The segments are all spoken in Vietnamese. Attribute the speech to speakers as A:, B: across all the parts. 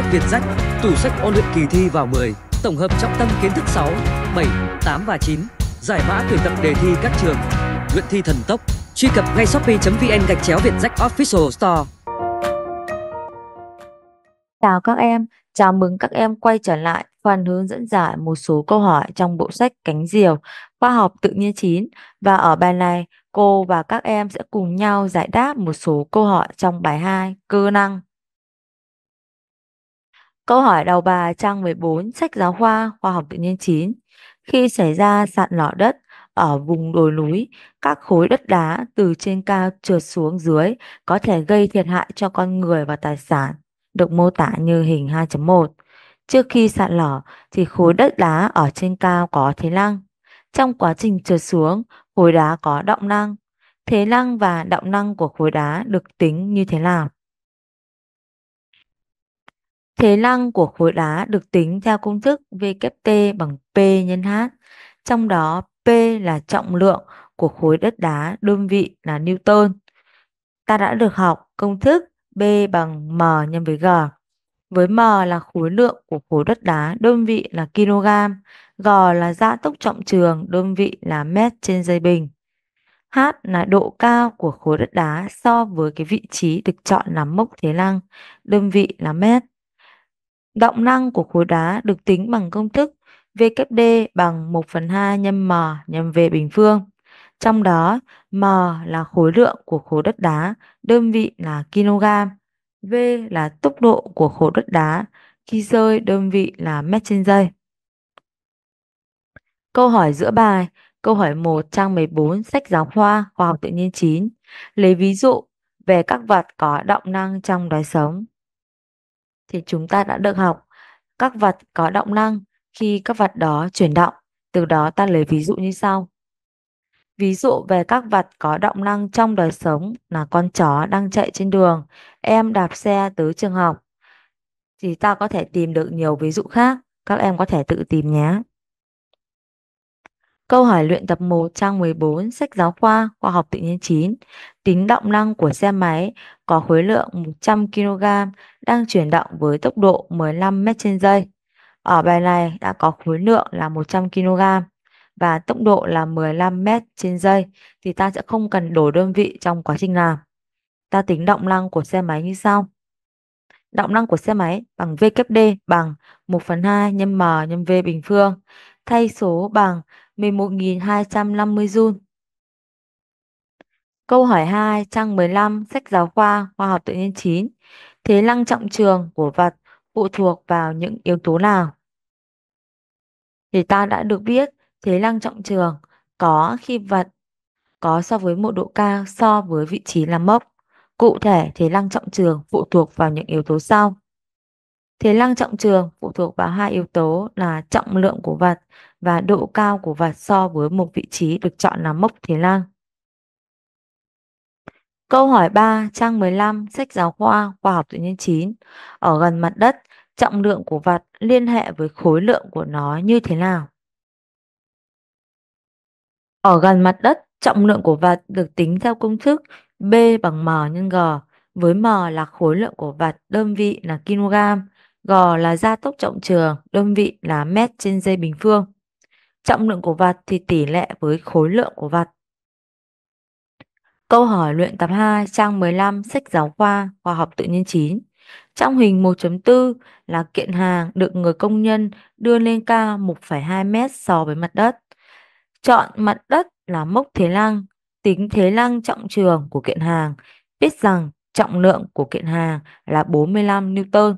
A: sách Việt Sách, tủ sách ôn luyện kỳ thi vào 10, tổng hợp trọng tâm kiến thức 6, 7, 8 và 9, giải mã tuyển tập đề thi các trường, luyện thi thần tốc. Truy cập ngay shopee.vn gạch chéo Việt Sách Official Store. Chào các em, chào mừng các em quay trở lại phần hướng dẫn giải một số câu hỏi trong bộ sách Cánh Diều, khoa học tự nhiên 9. Và ở bài này, cô và các em sẽ cùng nhau giải đáp một số câu hỏi trong bài 2, cơ năng. Câu hỏi đầu bài trang 14 sách giáo khoa khoa học tự nhiên 9. Khi xảy ra sạt lở đất ở vùng đồi núi, các khối đất đá từ trên cao trượt xuống dưới có thể gây thiệt hại cho con người và tài sản, được mô tả như hình 2.1. Trước khi sạt lở thì khối đất đá ở trên cao có thế năng. Trong quá trình trượt xuống, khối đá có động năng. Thế năng và động năng của khối đá được tính như thế nào? Thế năng của khối đá được tính theo công thức VKT bằng P nhân H. Trong đó P là trọng lượng của khối đất đá, đơn vị là Newton. Ta đã được học công thức B bằng M nhân với G. Với M là khối lượng của khối đất đá, đơn vị là kg. G là gia tốc trọng trường, đơn vị là mét trên dây bình. H là độ cao của khối đất đá so với cái vị trí được chọn là mốc thế năng, đơn vị là mét. Động năng của khối đá được tính bằng công thức VKD bằng 1 phần 2 nhân M nhân V bình phương. Trong đó, M là khối lượng của khối đất đá, đơn vị là kg. V là tốc độ của khối đất đá, khi rơi đơn vị là mét trên giây. Câu hỏi giữa bài, câu hỏi 1 trang 14 sách giáo khoa khoa học tự nhiên 9. Lấy ví dụ về các vật có động năng trong đời sống thì chúng ta đã được học các vật có động năng khi các vật đó chuyển động. Từ đó ta lấy ví dụ như sau. Ví dụ về các vật có động năng trong đời sống là con chó đang chạy trên đường, em đạp xe tới trường học. Thì ta có thể tìm được nhiều ví dụ khác, các em có thể tự tìm nhé. Câu hỏi luyện tập 1 trang 14 sách giáo khoa khoa học tự nhiên 9 tính động năng của xe máy có khối lượng 100 kg đang chuyển động với tốc độ 15 m trên giây. Ở bài này đã có khối lượng là 100 kg và tốc độ là 15 m trên giây thì ta sẽ không cần đổi đơn vị trong quá trình làm. Ta tính động năng của xe máy như sau. Động năng của xe máy bằng VKD bằng 1 phần 2 nhân M nhân V bình phương. Thay số bằng 11.250 jun. Câu hỏi 2, trang 15, sách giáo khoa, khoa học tự nhiên 9. Thế năng trọng trường của vật phụ thuộc vào những yếu tố nào? Thì ta đã được biết thế năng trọng trường có khi vật có so với một độ cao so với vị trí làm mốc. Cụ thể, thế năng trọng trường phụ thuộc vào những yếu tố sau. Thế lăng trọng trường phụ thuộc vào hai yếu tố là trọng lượng của vật và độ cao của vật so với một vị trí được chọn là mốc thế lăng. Câu hỏi 3, trang 15, sách giáo khoa, khoa học tự nhiên 9. Ở gần mặt đất, trọng lượng của vật liên hệ với khối lượng của nó như thế nào? Ở gần mặt đất, trọng lượng của vật được tính theo công thức B bằng M nhân G, với M là khối lượng của vật, đơn vị là kg, Gò là gia tốc trọng trường, đơn vị là mét trên dây bình phương. Trọng lượng của vật thì tỷ lệ với khối lượng của vật. Câu hỏi luyện tập 2 trang 15 sách giáo khoa khoa học tự nhiên 9. Trong hình 1.4 là kiện hàng được người công nhân đưa lên cao 1,2 mét so với mặt đất. Chọn mặt đất là mốc thế lăng, tính thế lăng trọng trường của kiện hàng, biết rằng trọng lượng của kiện hàng là 45 Newton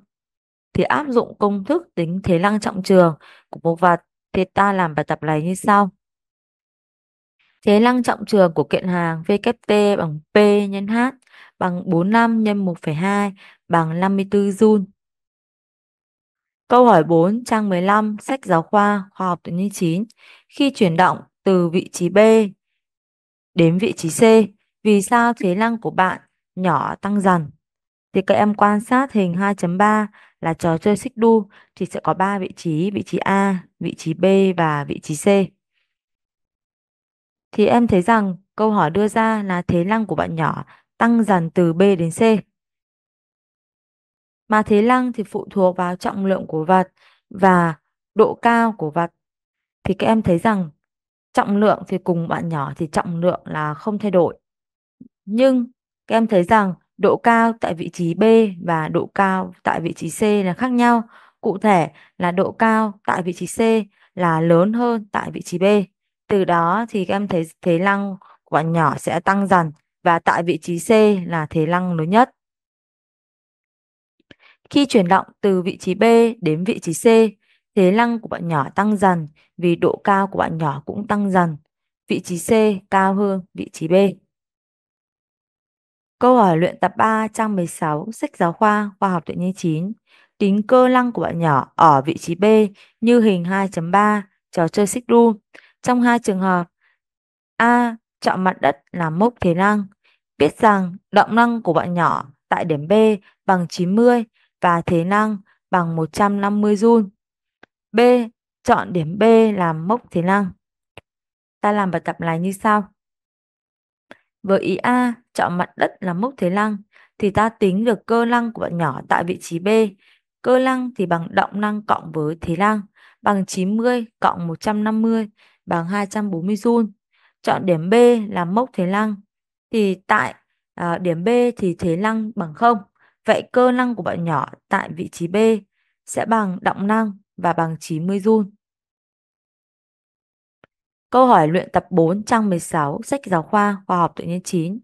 A: thì áp dụng công thức tính thế năng trọng trường của một vật thì ta làm bài tập này như sau. Thế năng trọng trường của kiện hàng VKT bằng P nhân H bằng 45 nhân 1,2 bằng 54 joule. Câu hỏi 4 trang 15 sách giáo khoa khoa học tự nhiên 9 khi chuyển động từ vị trí B đến vị trí C vì sao thế năng của bạn nhỏ tăng dần? thì các em quan sát hình 2.3 là trò chơi xích đu thì sẽ có 3 vị trí, vị trí A, vị trí B và vị trí C. Thì em thấy rằng câu hỏi đưa ra là thế năng của bạn nhỏ tăng dần từ B đến C. Mà thế năng thì phụ thuộc vào trọng lượng của vật và độ cao của vật. Thì các em thấy rằng trọng lượng thì cùng bạn nhỏ thì trọng lượng là không thay đổi. Nhưng các em thấy rằng độ cao tại vị trí B và độ cao tại vị trí C là khác nhau. Cụ thể là độ cao tại vị trí C là lớn hơn tại vị trí B. Từ đó thì các em thấy thế lăng của bạn nhỏ sẽ tăng dần và tại vị trí C là thế lăng lớn nhất. Khi chuyển động từ vị trí B đến vị trí C, thế lăng của bạn nhỏ tăng dần vì độ cao của bạn nhỏ cũng tăng dần. Vị trí C cao hơn vị trí B. Câu hỏi luyện tập 3 trang 16 sách giáo khoa khoa học tự nhiên 9. Tính cơ năng của bạn nhỏ ở vị trí B như hình 2.3 trò chơi xích đu. Trong hai trường hợp, A. Chọn mặt đất làm mốc thế năng. Biết rằng động năng của bạn nhỏ tại điểm B bằng 90 và thế năng bằng 150 joule. B. Chọn điểm B làm mốc thế năng. Ta làm bài tập này như sau. Với ý A chọn mặt đất là mốc thế lăng thì ta tính được cơ lăng của bạn nhỏ tại vị trí B. Cơ lăng thì bằng động năng cộng với thế lăng bằng 90 cộng 150 bằng 240 joule. Chọn điểm B là mốc thế lăng thì tại à, điểm B thì thế lăng bằng 0. Vậy cơ năng của bạn nhỏ tại vị trí B sẽ bằng động năng và bằng 90 joule. Câu hỏi luyện tập 4 trang 16 sách giáo khoa khoa học tự nhiên 9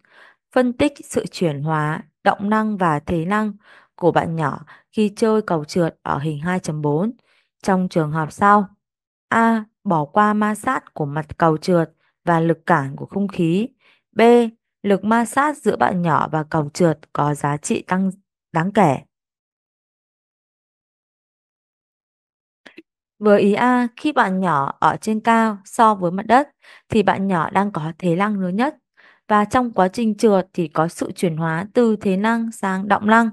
A: phân tích sự chuyển hóa, động năng và thế năng của bạn nhỏ khi chơi cầu trượt ở hình 2.4 trong trường hợp sau. A. Bỏ qua ma sát của mặt cầu trượt và lực cản của không khí. B. Lực ma sát giữa bạn nhỏ và cầu trượt có giá trị tăng đáng kể. Với ý A, khi bạn nhỏ ở trên cao so với mặt đất thì bạn nhỏ đang có thế năng lớn nhất và trong quá trình trượt thì có sự chuyển hóa từ thế năng sang động năng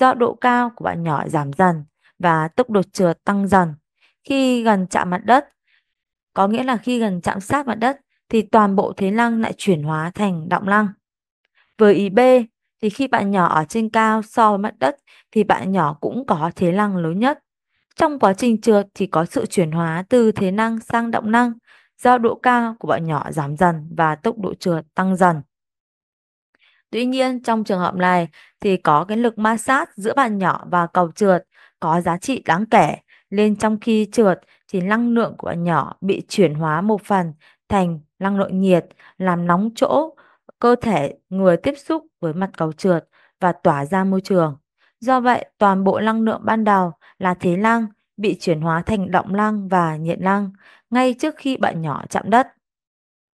A: do độ cao của bạn nhỏ giảm dần và tốc độ trượt tăng dần. Khi gần chạm mặt đất, có nghĩa là khi gần chạm sát mặt đất thì toàn bộ thế năng lại chuyển hóa thành động năng. Với ý B thì khi bạn nhỏ ở trên cao so với mặt đất thì bạn nhỏ cũng có thế năng lớn nhất trong quá trình trượt thì có sự chuyển hóa từ thế năng sang động năng do độ cao của bọn nhỏ giảm dần và tốc độ trượt tăng dần. Tuy nhiên trong trường hợp này thì có cái lực ma sát giữa bàn nhỏ và cầu trượt có giá trị đáng kể nên trong khi trượt thì năng lượng của bạn nhỏ bị chuyển hóa một phần thành năng lượng nhiệt làm nóng chỗ cơ thể người tiếp xúc với mặt cầu trượt và tỏa ra môi trường. Do vậy, toàn bộ năng lượng ban đầu là thế lang bị chuyển hóa thành động lang và nhiệt lang ngay trước khi bạn nhỏ chạm đất.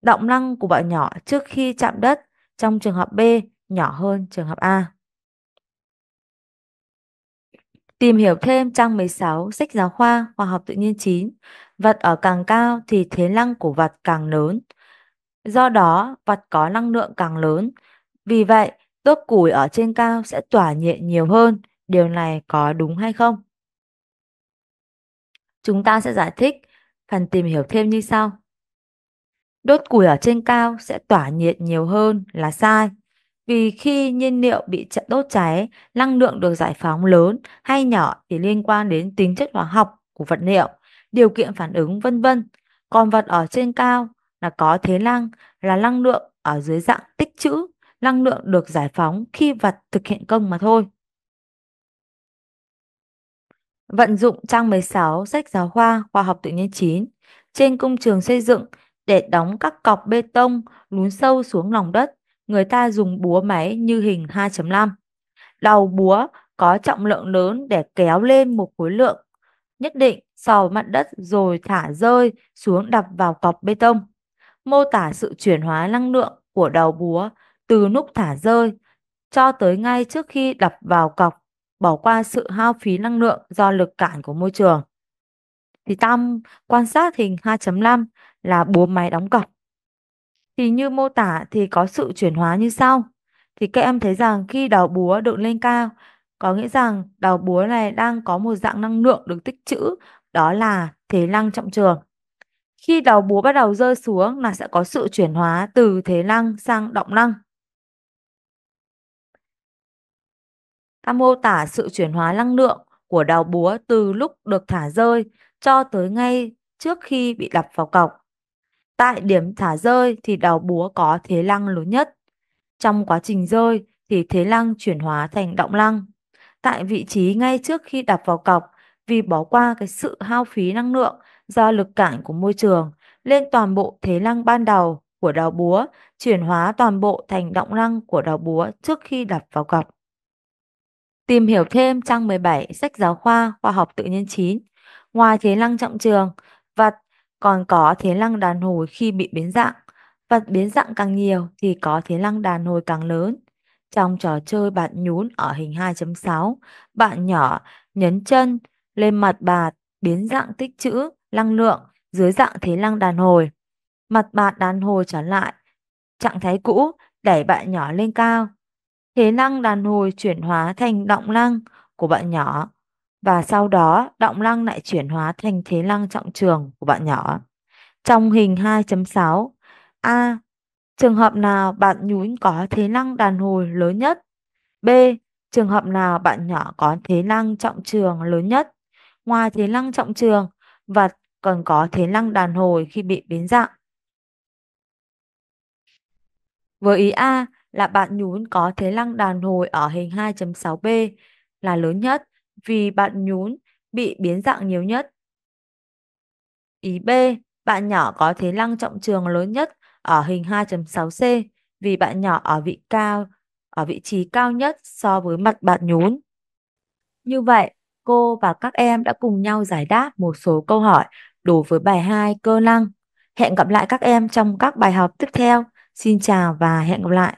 A: Động lăng của bạn nhỏ trước khi chạm đất trong trường hợp B nhỏ hơn trường hợp A. Tìm hiểu thêm trang 16 sách giáo khoa khoa học tự nhiên 9. Vật ở càng cao thì thế lăng của vật càng lớn. Do đó, vật có năng lượng càng lớn. Vì vậy, đốt củi ở trên cao sẽ tỏa nhiệt nhiều hơn. Điều này có đúng hay không? Chúng ta sẽ giải thích phần tìm hiểu thêm như sau. Đốt củi ở trên cao sẽ tỏa nhiệt nhiều hơn là sai. Vì khi nhiên liệu bị chặn đốt cháy, năng lượng được giải phóng lớn hay nhỏ thì liên quan đến tính chất hóa học của vật liệu, điều kiện phản ứng vân vân. Còn vật ở trên cao là có thế năng là năng lượng ở dưới dạng tích trữ, năng lượng được giải phóng khi vật thực hiện công mà thôi. Vận dụng trang 16 sách giáo khoa khoa học tự nhiên 9 trên công trường xây dựng để đóng các cọc bê tông lún sâu xuống lòng đất, người ta dùng búa máy như hình 2.5. Đầu búa có trọng lượng lớn để kéo lên một khối lượng nhất định so với mặt đất rồi thả rơi xuống đập vào cọc bê tông. Mô tả sự chuyển hóa năng lượng của đầu búa từ lúc thả rơi cho tới ngay trước khi đập vào cọc bỏ qua sự hao phí năng lượng do lực cản của môi trường. Thì tam quan sát hình 2.5 là búa máy đóng cọc. Thì như mô tả thì có sự chuyển hóa như sau. Thì các em thấy rằng khi đầu búa được lên cao, có nghĩa rằng đầu búa này đang có một dạng năng lượng được tích trữ, đó là thế năng trọng trường. Khi đầu búa bắt đầu rơi xuống là sẽ có sự chuyển hóa từ thế năng sang động năng. ta mô tả sự chuyển hóa năng lượng của đào búa từ lúc được thả rơi cho tới ngay trước khi bị đập vào cọc. Tại điểm thả rơi thì đào búa có thế lăng lớn nhất. Trong quá trình rơi thì thế lăng chuyển hóa thành động lăng. Tại vị trí ngay trước khi đập vào cọc vì bỏ qua cái sự hao phí năng lượng do lực cản của môi trường lên toàn bộ thế lăng ban đầu của đào búa chuyển hóa toàn bộ thành động lăng của đào búa trước khi đập vào cọc. Tìm hiểu thêm trang 17 sách giáo khoa khoa học tự nhiên 9. Ngoài thế năng trọng trường, vật còn có thế năng đàn hồi khi bị biến dạng. Vật biến dạng càng nhiều thì có thế năng đàn hồi càng lớn. Trong trò chơi bạn nhún ở hình 2.6, bạn nhỏ nhấn chân lên mặt bạt biến dạng tích trữ năng lượng dưới dạng thế năng đàn hồi. Mặt bạt đàn hồi trở lại trạng thái cũ đẩy bạn nhỏ lên cao Thế năng đàn hồi chuyển hóa thành động năng của bạn nhỏ và sau đó động năng lại chuyển hóa thành thế năng trọng trường của bạn nhỏ. Trong hình 2.6, A. Trường hợp nào bạn nhún có thế năng đàn hồi lớn nhất? B. Trường hợp nào bạn nhỏ có thế năng trọng trường lớn nhất? Ngoài thế năng trọng trường, vật còn có thế năng đàn hồi khi bị biến dạng. Với ý A, là bạn nhún có thế lăng đàn hồi ở hình 2.6b là lớn nhất vì bạn nhún bị biến dạng nhiều nhất. Ý B, bạn nhỏ có thế lăng trọng trường lớn nhất ở hình 2.6c vì bạn nhỏ ở vị cao ở vị trí cao nhất so với mặt bạn nhún. Như vậy, cô và các em đã cùng nhau giải đáp một số câu hỏi đối với bài 2 cơ năng. Hẹn gặp lại các em trong các bài học tiếp theo. Xin chào và hẹn gặp lại